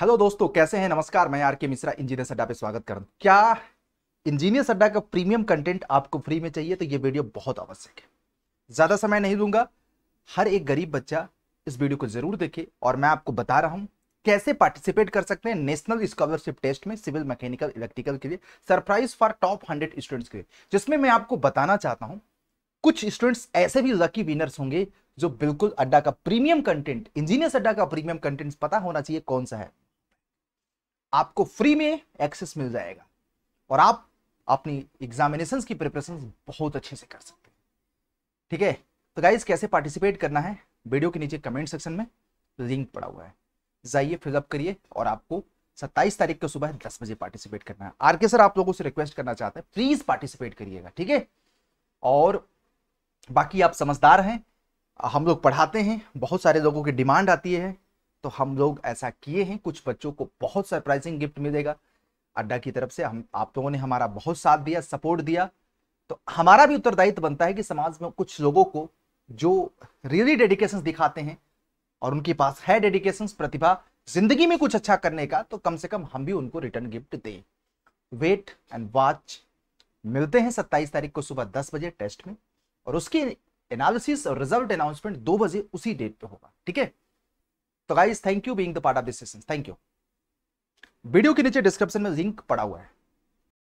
hello दोस्तों कैसे हैं नमस्कार मैं आर के मिश्रा इंजीनियर अड्डा पे स्वागत कर क्या इंजीनियर अड्डा का प्रीमियम कंटेंट आपको फ्री में चाहिए तो ये वीडियो बहुत आवश्यक है ज़्यादा समय नहीं दूंगा हर एक गरीब बच्चा इस वीडियो को जरूर देखे और मैं आपको बता रहा हूँ कैसे पार्टिसिपेट कर सकते हैं नेशनल स्कॉलरशिप टेस्ट में सिविल मैकेनिकल इलेक्ट्रिकल के लिए surprise for top hundred students के लिए जिसमें मैं आपको बताना चाहता हूँ कुछ स्टूडेंट्स ऐसे भी लकी विनर्स होंगे जो बिल्कुल अड्डा का प्रीमियम कंटेंट इंजीनियर अड्डा का प्रीमियम कंटेंट पता होना चाहिए कौन सा है आपको फ्री में एक्सेस मिल जाएगा और आप अपनी एग्जामिनेशन की प्रिपरेशन बहुत अच्छे से कर सकते हैं ठीक है तो गाइज कैसे पार्टिसिपेट करना है वीडियो के नीचे कमेंट सेक्शन में लिंक पड़ा हुआ है जाइए फिलअप करिए और आपको 27 तारीख को सुबह 10 बजे पार्टिसिपेट करना है आर के सर आप लोगों से रिक्वेस्ट करना चाहते हैं प्लीज पार्टिसिपेट करिएगा ठीक है और बाकी आप समझदार हैं हम लोग पढ़ाते हैं बहुत सारे लोगों की डिमांड आती है तो हम लोग ऐसा किए हैं कुछ बच्चों को बहुत सरप्राइजिंग गिफ्ट मिलेगा अड्डा की तरफ से हम आप लोगों ने हमारा बहुत साथ दिया सपोर्ट दिया तो हमारा भी उत्तरदायित्व बनता है कि समाज में कुछ लोगों को जो रियली डेडिकेशन दिखाते हैं और उनके पास है डेडिकेशन प्रतिभा जिंदगी में कुछ अच्छा करने का तो कम से कम हम भी उनको रिटर्न गिफ्ट दें वेट एंड वॉच मिलते हैं 27 तारीख को सुबह 10 बजे टेस्ट में और उसकी एनालिसिस और रिजल्ट अनाउंसमेंट 2 बजे उसी डेट पे होगा ठीक है तो guys thank you being the part of this session thank you video के नीचे डिस्क्रिप्शन में लिंक पड़ा हुआ है